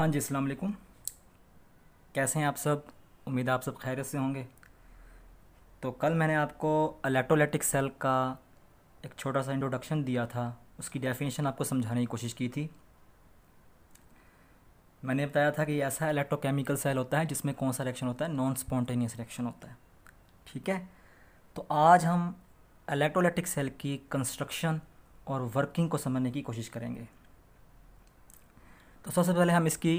हाँ जी अस्सलाम वालेकुम कैसे हैं आप सब उम्मीद आप सब खैरियत से होंगे तो कल मैंने आपको अलेक्ट्रोलाइटिक सेल का एक छोटा सा इंट्रोडक्शन दिया था उसकी डेफिनेशन आपको समझाने की कोशिश की थी मैंने बताया था कि ऐसा इलेक्ट्रोकेमिकल सेल होता है जिसमें कौन सा रिएक्शन होता है नॉन स्पॉन्टेनियस रिएक्शन होता है ठीक है तो आज हम इलेक्ट्रोलाइटिक सेल की कंस्ट्रक्शन और वर्किंग को समझने की कोशिश करेंगे तो सबसे पहले हम इसकी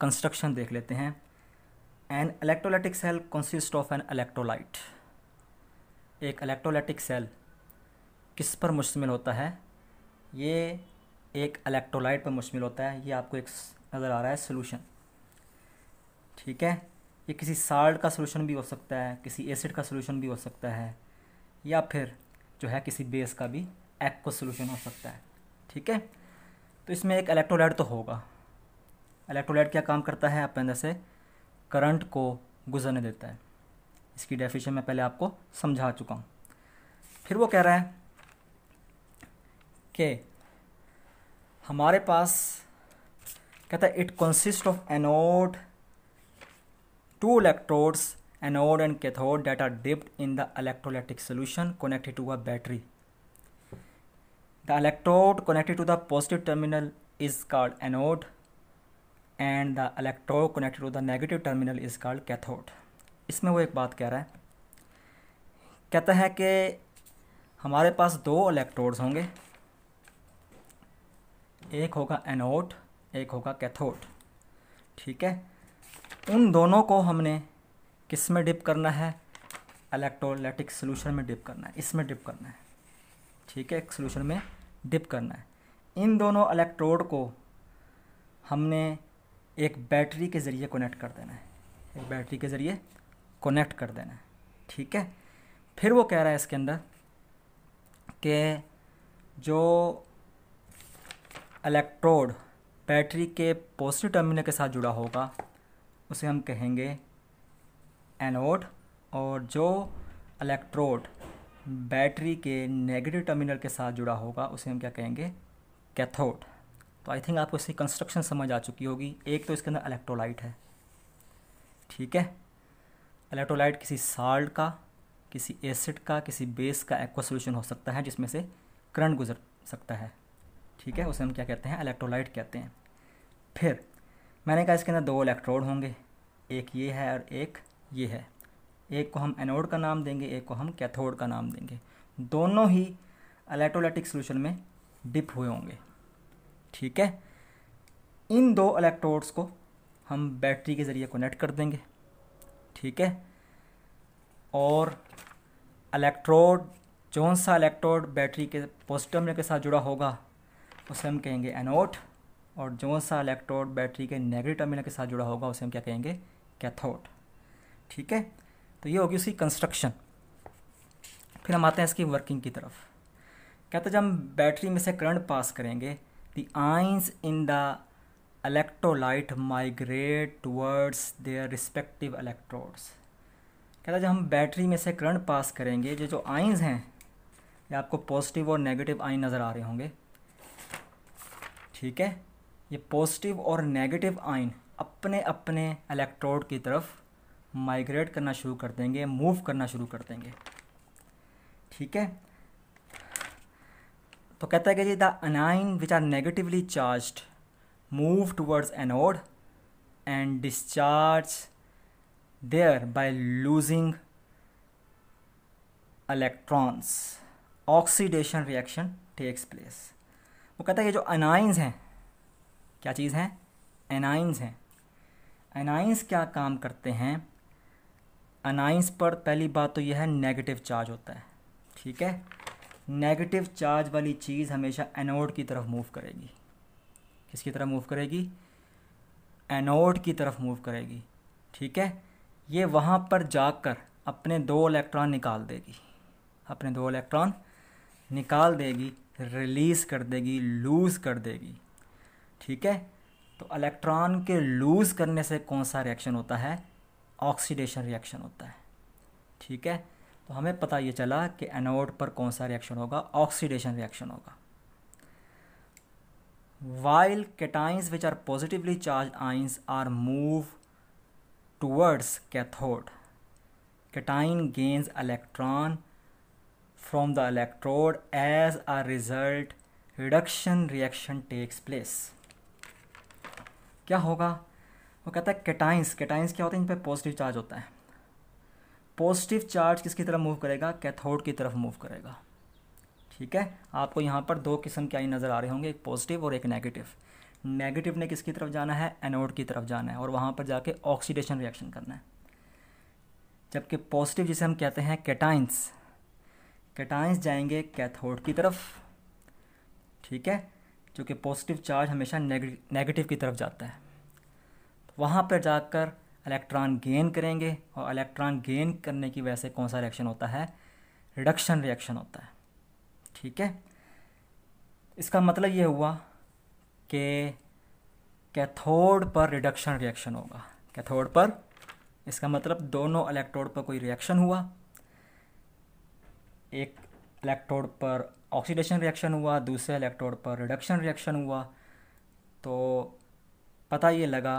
कंस्ट्रक्शन देख लेते हैं an electrolytic cell consist of an electrolyte एक इलेक्ट्रोलाइटिक सेल किस पर मुश्तमिल होता है ये एक इलेक्ट्रोलाइट पर मुश्तमिल होता है ये आपको एक नज़र आ रहा है सोलूशन ठीक है ये किसी साल्ट का सोलूशन भी हो सकता है किसी एसिड का सोलूशन भी हो सकता है या फिर जो है किसी बेस का भी एक्व सोलूशन हो सकता है ठीक है तो इसमें एक इलेक्ट्रोलाइट तो होगा इलेक्ट्रोलाइट क्या काम करता है अपने अंदर से करंट को गुजरने देता है इसकी डेफिनेशन मैं पहले आपको समझा चुका हूँ फिर वो कह रहा है कि हमारे पास कहता है it consist of anode two electrodes anode and cathode that are dipped in the electrolytic solution connected to a battery the electrode connected to the positive terminal is called anode and the electrode connected to the negative terminal is called cathode इसमें वो एक बात कह रहा है कहता है कि हमारे पास दो इलेक्ट्रोड्स होंगे एक होगा एनोड एक होगा कैथोड ठीक है उन दोनों को हमने किस में डिप करना है इलेक्ट्रोलाइटिक सॉल्यूशन में डिप करना है इसमें डिप करना है ठीक है सॉल्यूशन में डिप करना है इन दोनों इलेक्ट्रोड को हमने एक बैटरी के ज़रिए कनेक्ट कर देना है एक बैटरी के ज़रिए कनेक्ट कर देना है ठीक है फिर वो कह रहा है इसके अंदर कि जो इलेक्ट्रोड बैटरी के पॉजिटिव टर्मिनल के साथ जुड़ा होगा उसे हम कहेंगे एनोड और जो इलेक्ट्रोड बैटरी के नेगेटिव टर्मिनल के साथ जुड़ा होगा उसे हम क्या कहेंगे कैथोड तो आई थिंक आपको इसकी कंस्ट्रक्शन समझ आ चुकी होगी एक तो इसके अंदर इलेक्ट्रोलाइट है ठीक है इलेक्ट्रोलाइट किसी साल्ट का किसी एसिड का किसी बेस का एक्वा सोल्यूशन हो सकता है जिसमें से करंट गुजर सकता है ठीक है उसे हम क्या कहते हैं इलेक्ट्रोलाइट कहते हैं फिर मैंने कहा इसके अंदर दो इलेक्ट्रोड होंगे एक ये है और एक ये है एक को हम एनोड का नाम देंगे एक को हम कैथोड का नाम देंगे दोनों ही इलेक्ट्रोलाइटिक सोल्यूशन में डिप हुए होंगे ठीक है इन दो इलेक्ट्रोड्स को हम बैटरी के ज़रिए कनेक्ट कर देंगे ठीक है और इलेक्ट्रोड जौन सा इलेक्ट्रोड बैटरी के पॉजिटिव के साथ जुड़ा होगा उसे हम कहेंगे एनोड और जौन सा इलेक्ट्रोड बैटरी के नेगेटिव टर्मिनल के साथ जुड़ा होगा उसे हम क्या कहेंगे कैथोड ठीक है तो ये होगी उसकी कंस्ट्रक्शन फिर हम आते हैं इसकी वर्किंग की तरफ कहते तो जब हम बैटरी में से करंट पास करेंगे The ions in the electrolyte migrate towards their respective electrodes. कहता जब हम बैटरी में से करंट पास करेंगे जो जो आइंस हैं ये आपको पॉजिटिव और नेगेटिव आइन नज़र आ रहे होंगे ठीक है ये पॉजिटिव और नेगेटिव आइन अपने अपने इलेक्ट्रोड की तरफ माइग्रेट करना शुरू कर देंगे मूव करना शुरू कर देंगे ठीक है तो कहता है कि जी the anion which are negatively charge move towards anode and discharge there by losing electrons oxidation reaction takes place वो कहता है कि जो अनाइंस हैं क्या चीज़ हैं एनाइंस हैं एनाइंस क्या काम करते हैं अनाइंस पर पहली बात तो यह है नेगेटिव चार्ज होता है ठीक है नेगेटिव चार्ज वाली चीज़ हमेशा एनोड की तरफ मूव करेगी किसकी तरफ मूव करेगी एनोड की तरफ मूव करेगी ठीक है ये वहाँ पर जाकर अपने दो इलेक्ट्रॉन निकाल देगी अपने दो इलेक्ट्रॉन निकाल देगी रिलीज़ कर देगी लूज़ कर देगी ठीक है तो इलेक्ट्रॉन के लूज़ करने से कौन सा रिएक्शन होता है ऑक्सीडेशन रिएक्शन होता है ठीक है तो हमें पता ये चला कि एनोड पर कौन सा रिएक्शन होगा ऑक्सीडेशन रिएक्शन होगा while cations which are positively charge ions are move towards cathode cation gains electron from the electrode as a result reduction reaction takes place क्या होगा वो कहता है कैटाइंस केटाइंस क्या होते हैं इन पर पॉजिटिव चार्ज होता है पॉजिटिव चार्ज किसकी तरफ मूव करेगा कैथोड की तरफ मूव करेगा ठीक है आपको यहाँ पर दो किस्म के आई नज़र आ रहे होंगे एक पॉजिटिव और एक नेगेटिव नेगेटिव ने किसकी तरफ जाना है एनोड की तरफ जाना है और वहाँ पर जाके ऑक्सीडेशन रिएक्शन करना है जबकि पॉजिटिव जिसे हम कहते हैं कैटाइंस कैटाइंस जाएंगे कैथोड की तरफ ठीक है जो कि पॉजिटिव चार्ज हमेशा नेगेटिव की तरफ जाता है वहाँ पर जाकर इलेक्ट्रॉन गेन करेंगे और इलेक्ट्रॉन गेन करने की वजह से कौन सा रिएक्शन होता है रिडक्शन रिएक्शन होता है ठीक है इसका मतलब ये हुआ कि कैथोड पर रिडक्शन रिएक्शन होगा कैथोड पर इसका मतलब दोनों इलेक्ट्रोड पर कोई रिएक्शन हुआ एक इलेक्ट्रोड पर ऑक्सीडेशन रिएक्शन हुआ दूसरे इलेक्ट्रोड पर रिडक्शन रिएक्शन हुआ तो पता ये लगा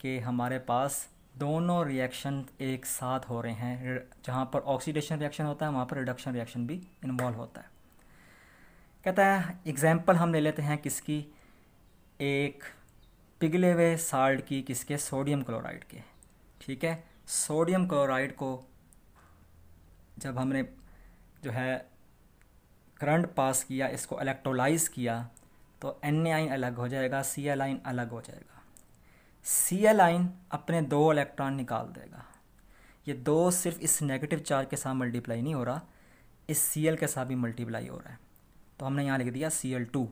कि हमारे पास दोनों रिएक्शन एक साथ हो रहे हैं जहाँ पर ऑक्सीडेशन रिएक्शन होता है वहाँ पर रिडक्शन रिएक्शन भी इन्वॉल्व होता है कहता है एग्जाम्पल हम ले लेते हैं किसकी एक पिघले हुए साल्ट की किसके सोडियम क्लोराइड के ठीक है सोडियम क्लोराइड को जब हमने जो है करंट पास किया इसको इलेक्ट्रोलाइज किया तो एन अलग हो जाएगा सी अलग हो जाएगा सी एल आइन अपने दो इलेक्ट्रॉन निकाल देगा ये दो सिर्फ इस नेगेटिव चार्ज के साथ मल्टीप्लाई नहीं हो रहा इस सी एल के साथ भी मल्टीप्लाई हो रहा है तो हमने यहाँ लिख दिया सी एल टू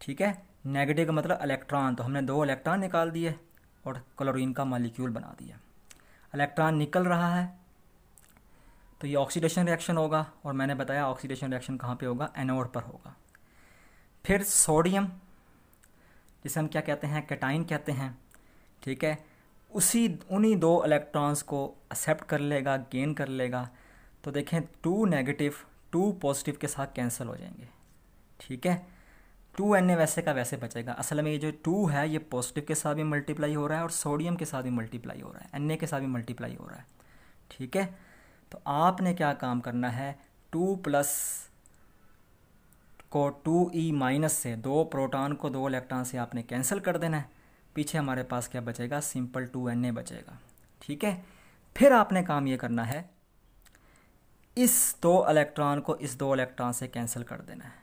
ठीक है नेगेटिव का मतलब इलेक्ट्रॉन तो हमने दो इलेक्ट्रॉन निकाल दिए और क्लोरीन का मालिक्यूल बना दिया इलेक्ट्रॉन निकल रहा है तो ये ऑक्सीडेशन रिएक्शन होगा और मैंने बताया ऑक्सीडेशन रिएक्शन कहाँ पे होगा एनोड पर होगा फिर सोडियम जिसे हम क्या कहते हैं कैटाइन कहते हैं ठीक है उसी उन्हीं दो इलेक्ट्रॉन्स को एक्सेप्ट कर लेगा गेन कर लेगा तो देखें टू नेगेटिव टू पॉजिटिव के साथ कैंसिल हो जाएंगे ठीक है टू एन ए वैसे का वैसे बचेगा असल में ये जो टू है ये पॉजिटिव के साथ भी मल्टीप्लाई हो रहा है और सोडियम के साथ भी मल्टीप्लाई हो रहा है एन ए के साथ भी मल्टीप्लाई हो रहा है ठीक है तो आपने क्या काम करना है टू प्लस को टू ई माइनस से दो प्रोटॉन को दो इलेक्ट्रॉन से आपने कैंसिल कर देना है पीछे हमारे पास क्या बचेगा सिंपल टू एन ए बचेगा ठीक है फिर आपने काम ये करना है इस दो इलेक्ट्रॉन को इस दो इलेक्ट्रॉन से कैंसिल कर देना है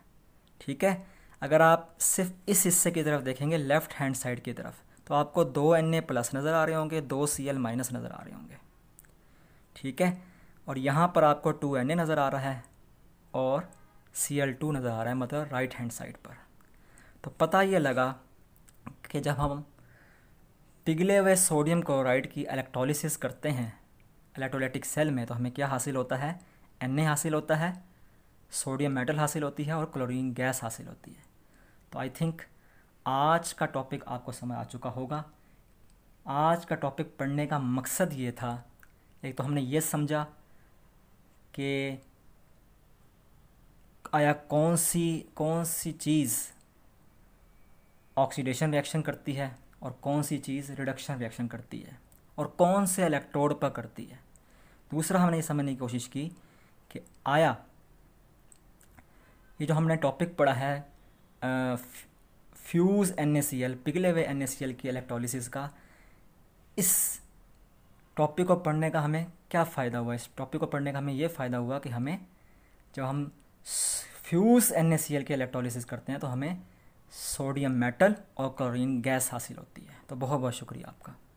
ठीक है अगर आप सिर्फ इस हिस्से की तरफ देखेंगे लेफ्ट हैंड साइड की तरफ तो आपको दो एन ए प्लस नज़र आ रहे होंगे दो सी एल माइनस नज़र आ रहे होंगे ठीक है और यहाँ पर आपको टू एन ए नज़र आ रहा है और सी एल टू नज़र आ रहा है मतलब राइट हैंड साइड पर तो पता ये लगा कि जब हम पिघले हुए सोडियम क्लोराइड की इलेक्ट्रोलिसिस करते हैं इलेक्ट्रोलाइटिक सेल में तो हमें क्या हासिल होता है एन हासिल होता है सोडियम मेटल हासिल होती है और क्लोरीन गैस हासिल होती है तो आई थिंक आज का टॉपिक आपको समझ आ चुका होगा आज का टॉपिक पढ़ने का मकसद ये था एक तो हमने ये समझा कि आया कौन सी कौन सी चीज़ ऑक्सीडेशन रिएक्शन करती है और कौन सी चीज़ रिडक्शन रिएक्शन करती है और कौन से इलेक्ट्रोड पर करती है दूसरा हमने ये समझने की कोशिश की कि आया ये जो हमने टॉपिक पढ़ा है फ्यूज़ एन पिघले हुए एन की इलेक्ट्रोलिसिस का इस टॉपिक को पढ़ने का हमें क्या फ़ायदा हुआ इस टॉपिक को पढ़ने का हमें ये फ़ायदा हुआ कि हमें जब हम फ्यूज एन के इलेक्ट्रोलिसिस करते हैं तो हमें सोडियम मेटल और क्लोरीन गैस हासिल होती है तो बहुत बहुत शुक्रिया आपका